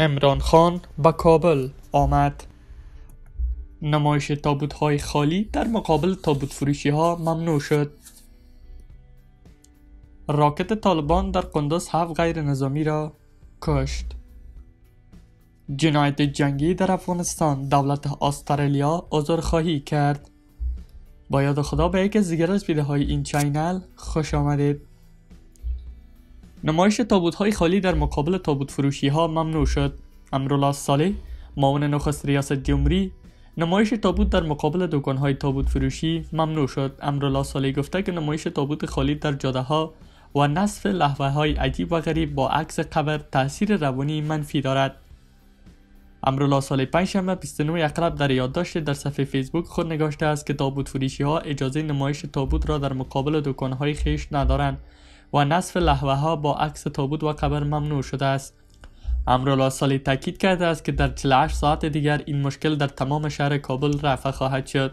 امران خان به کابل آمد نمایش تابوت های خالی در مقابل تابوت فروشی ها ممنوع شد راکت طالبان در قندس هفت غیر نظامی را کشت جنایت جنگی در افغانستان دولت استرالیا خواهی کرد با یاد خدا به یک از دیگر از ویدیوهای این چینل خوش آمدید نمایش تابوت خالی در مقابل تابوت فروشی ها ممنوع شد امرالله صالح معاون نخست ریاست جمهوری نمایش تابوت در مقابل دکان های تابوت فروشی ممنوع شد امرالله صالح گفته که نمایش تابوت خالی در جاده ها و نصف لحوه های عجیب و غریب با عکس قبر تاثیر روانی منفی دارد امرالله صالح پنجشنبه 29 اقرب در یادداشت در صفحه فیسبوک خود نگاشته است که تابوت فروشی ها اجازه نمایش تابوت را در مقابل دکان های خیش ندارند و نصف لحوه ها با عکس تابوت و قبر ممنوع شده است امرالله سالی تاکید کرده است که در 48 ساعت دیگر این مشکل در تمام شهر کابل رفع خواهد شد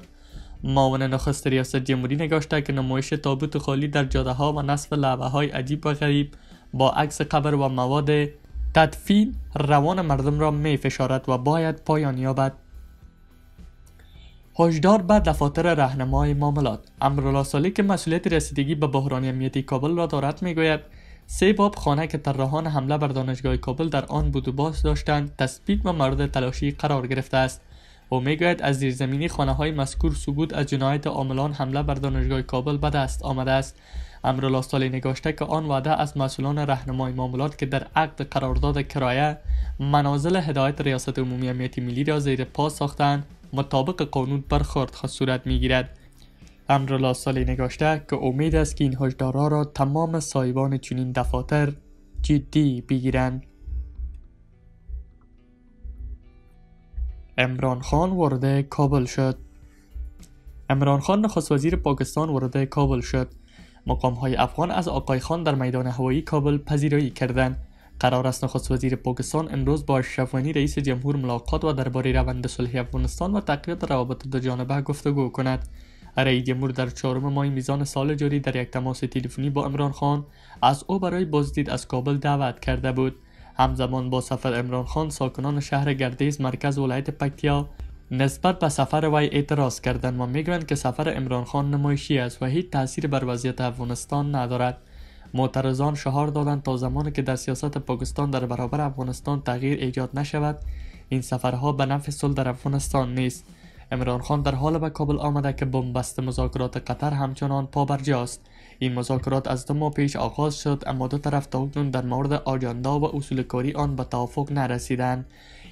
معاون نخست ریاست جمهوری نگاشته که نمایش تابوت خالی در جاده ها و نصف لحوه های عجیب و غریب با عکس قبر و مواد تدفین روان مردم را می فشارد و باید پایان یابد هشدار به دفاتر رهنمای معاملات امرالله سالی که مسئولیت رسیدگی به بحران امنیتی کابل را دارد میگوید سه باب خانه که طراحان حمله بر دانشگاه کابل در آن بود و باز داشتند تثبیت و مورد تلاشی قرار گرفته است او میگوید از زیرزمینی خانه های مذکور سبوت از جنایت عاملان حمله بر دانشگاه کابل به دست آمده است امرالله سالی نگاشته که آن وعده از مسئولان رهنمای معاملات که در عقد قرارداد کرایه منازل هدایت ریاست عمومی امنیت ملی را زیر پا ساختند مطابق قانون برخورد خود صورت میگیرد امرالله سالی نگاشته که امید است که این هشدارها را تمام صاحبان چنین دفاتر جدی بگیرند امران خان وارد کابل شد امران خان نخست وزیر پاکستان وارد کابل شد مقام های افغان از آقای خان در میدان هوایی کابل پذیرایی کردند قرار است نخست وزیر پاکستان امروز با اشرفانی رئیس جمهور ملاقات و درباره روند صلح افغانستان و تقویت روابط دوجانبه گفتگو کند رئیس جمهور در چهارم ماه میزان سال جاری در یک تماس تلفنی با امران خان از او برای بازدید از کابل دعوت کرده بود همزمان با سفر امران خان ساکنان شهر گردیز مرکز ولایت پکتیا نسبت به سفر وی اعتراض کردن و میگویند که سفر امران خان نمایشی است و هیچ تاثیر بر وضعیت افغانستان ندارد معترضان شهار دادند تا زمانی که در سیاست پاکستان در برابر افغانستان تغییر ایجاد نشود این سفرها به نفع صلح در افغانستان نیست امران خان در حال به کابل آمده که بمبست مذاکرات قطر همچنان پابرجاست این مذاکرات از دو ماه پیش آغاز شد اما دو طرف تا در مورد آجندا و اصول کاری آن به توافق نرسیدند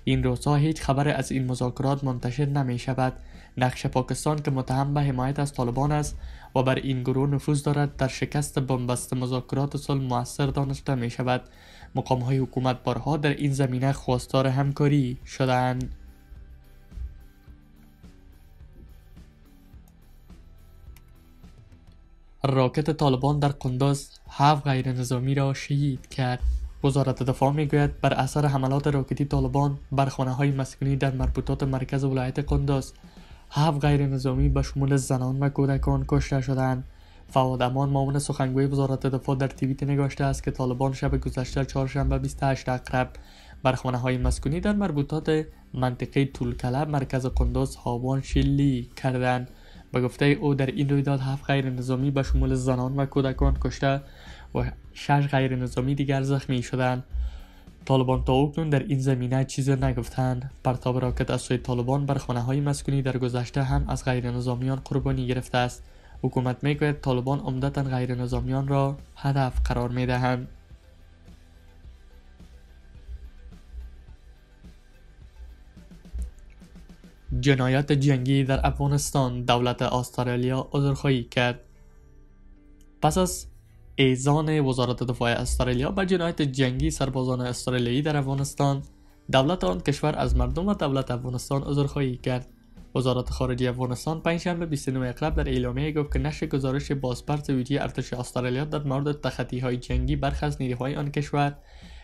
این روزها هیچ خبر از این مذاکرات منتشر نمی شود نقش پاکستان که متهم به حمایت از طالبان است و بر این گروه نفوذ دارد در شکست بنبست مذاکرات صلح موثر دانسته می شود مقام های حکومت بارها در این زمینه خواستار همکاری شدند راکت طالبان در قنداز هفت غیر نظامی را شهید کرد وزارت دفاع میگوید بر اثر حملات راکتی طالبان بر خانه های مسکونی در مربوطات مرکز ولایت قندوز هفت غیر نظامی به شمول زنان و کودکان کشته شدند فواد امان معاون سخنگوی وزارت دفاع در تویت نگاشته است که طالبان شب گذشته چهارشنبه 28 اقرب بر خانه های مسکونی در مربوطات منطقه تولکله مرکز قندوز هاوان شلی کردند به گفته او در این رویداد هفت غیر نظامی به شمول زنان و کودکان کشته و شش غیر نظامی دیگر زخمی شدند طالبان تا اکنون در این زمینه چیز نگفتند پرتاب راکت از سوی طالبان بر خانه های مسکونی در گذشته هم از غیر نظامیان قربانی گرفته است حکومت میگوید طالبان عمدتا غیر نظامیان را هدف قرار می دهند جنایت جنگی در افغانستان دولت استرالیا عذرخواهی کرد پس از ایزان وزارت دفاع استرالیا با جنایت جنگی سربازان استرالیایی در افغانستان دولت آن کشور از مردم و دولت افغانستان عذرخواهی کرد وزارت خارجه افغانستان پنجشنبه 29 اقرب در اعلامیه گفت که نشر گزارش بازپرس ویژه ارتش استرالیا در مورد تخطی های جنگی برخی از نیروهای آن کشور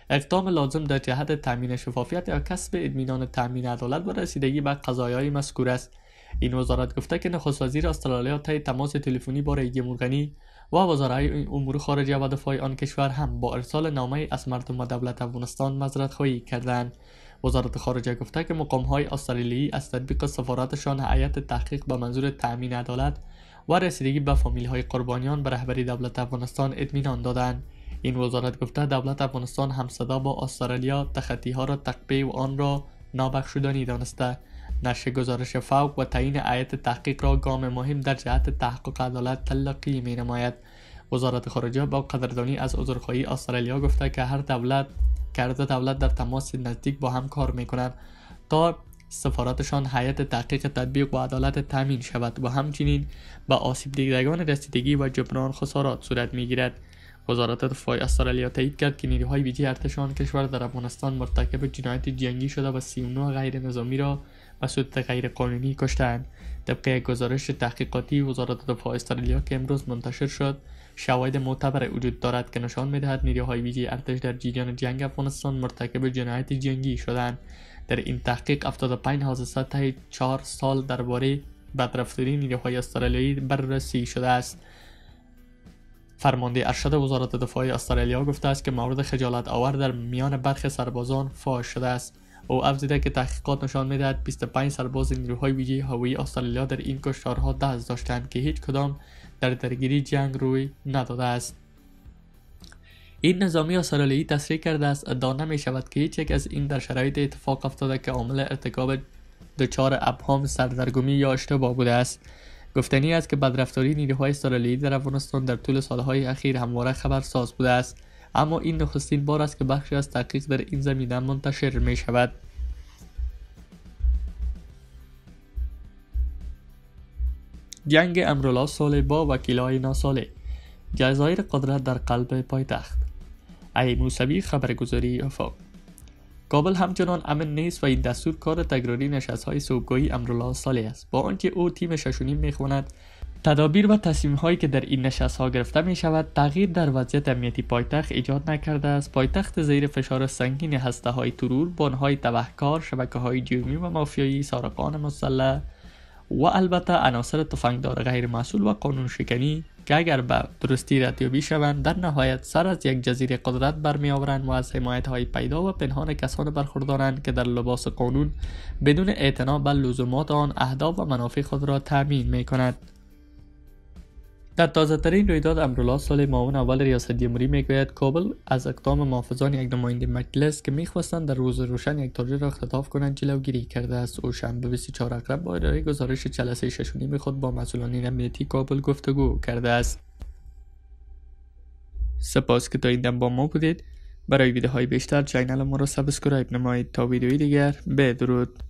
اقدام لازم در جهت تامین شفافیت یا کسب ادمینان تامین عدالت و رسیدگی به قضایای مذکور است این وزارت گفته که نخست وزیر استرالیا طی تماس تلفنی با ریگ و وزرای امور خارجه و دفاع آن کشور هم با ارسال نامه از مردم و دولت افغانستان مذرت خواهی کردند وزارت خارجه گفته که مقام های استرالیایی از تطبیق سفارتشان هیئت تحقیق به منظور تأمین عدالت و رسیدگی به فامیل های قربانیان به رهبری دولت افغانستان اطمینان دادند این وزارت گفته دولت افغانستان همصدا با استرالیا ها را تقبیه و آن را نابخشودانی دانسته نشر گزارش فوق و تعیین عیت تحقیق را گام مهم در جهت تحقق عدالت تلقی می نماید وزارت خارجه با قدردانی از عذرخواهی استرالیا گفته که هر دولت کرده دولت در تماس نزدیک با هم کار می تا سفارتشان حیات تحقیق تطبیق و عدالت تامین شود و همچنین به آسیب دیدگان رسیدگی و جبران خسارات صورت گیرد وزارت دفاع استرالیا تایید کرد که نیروهای ویژه ارتشان کشور در افغانستان مرتکب جنایت جنگی شده و 39 غیر نظامی را و سود قانونی کشتن طبق گزارش تحقیقاتی وزارت دفاع استرالیا که امروز منتشر شد شواهد معتبر وجود دارد که نشان میدهد نیروهای ویژه ارتش در جریان جنگ افغانستان مرتکب جنایت جنگی شدند در این تحقیق 75 حادثه طی 4 سال درباره بدرفتاری نیروهای استرالیایی بررسی شده است فرمانده ارشد وزارت دفاع استرالیا گفته است که مورد خجالت آور در میان برخی سربازان فاش شده است او افزوده که تحقیقات نشان میدهد 25 سرباز نیروهای ویژه هوایی استرالیا در این کشتارها دست داشتند که هیچ کدام در درگیری جنگ روی نداده است این نظامی استرالیایی تصریح کرده است دانه می شود که هیچ یک از این در شرایط اتفاق افتاده که عامل ارتکاب دچار ابهام سردرگمی یا اشتباه بوده است گفتنی است که بدرفتاری نیروهای استرالیایی در افغانستان در طول سالهای اخیر همواره خبرساز بوده است اما این نخستین بار است که بخشی از تحقیق در این زمینه منتشر می شود جنگ امرولا ساله با وکیلای ناسالح جزایر قدرت در قلب پایتخت ای موسوی خبرگزاری افاق کابل همچنان امن نیست و این دستور کار تکراری نشست های صبحگاهی امرولا ساله است با آنکه او تیم ششونیم میخواند تدابیر و تصمیم هایی که در این نشست ها گرفته می شود تغییر در وضعیت امنیتی پایتخت ایجاد نکرده است پایتخت زیر فشار سنگین هسته های ترور های تبهکار شبکه های جرمی و مافیایی سارقان مسلح و البته عناصر تفنگدار غیر مسئول و قانون شکنی که اگر به درستی ردیابی شوند در نهایت سر از یک جزیره قدرت برمی آورند و از حمایت های پیدا و پنهان کسان برخوردارند که در لباس قانون بدون اعتناع به لزومات آن اهداف و منافع خود را تعمین می در تازه ترین رویداد امرولا سال معاون اول ریاست جمهوری میگوید کابل از اقدام محافظان یک نماینده مجلس که میخواستند در روز روشن یک تاجر را اختطاف کنند جلوگیری کرده است او شنبه 24 اقرب با اداره گزارش جلسه ششونیم خود با مسئولان امنیتی کابل گفتگو کرده است سپاس که تا این با ما بودید برای ویدیوهای بیشتر چینل ما را سابسکرایب نمایید تا ویدیوی دیگر بدرود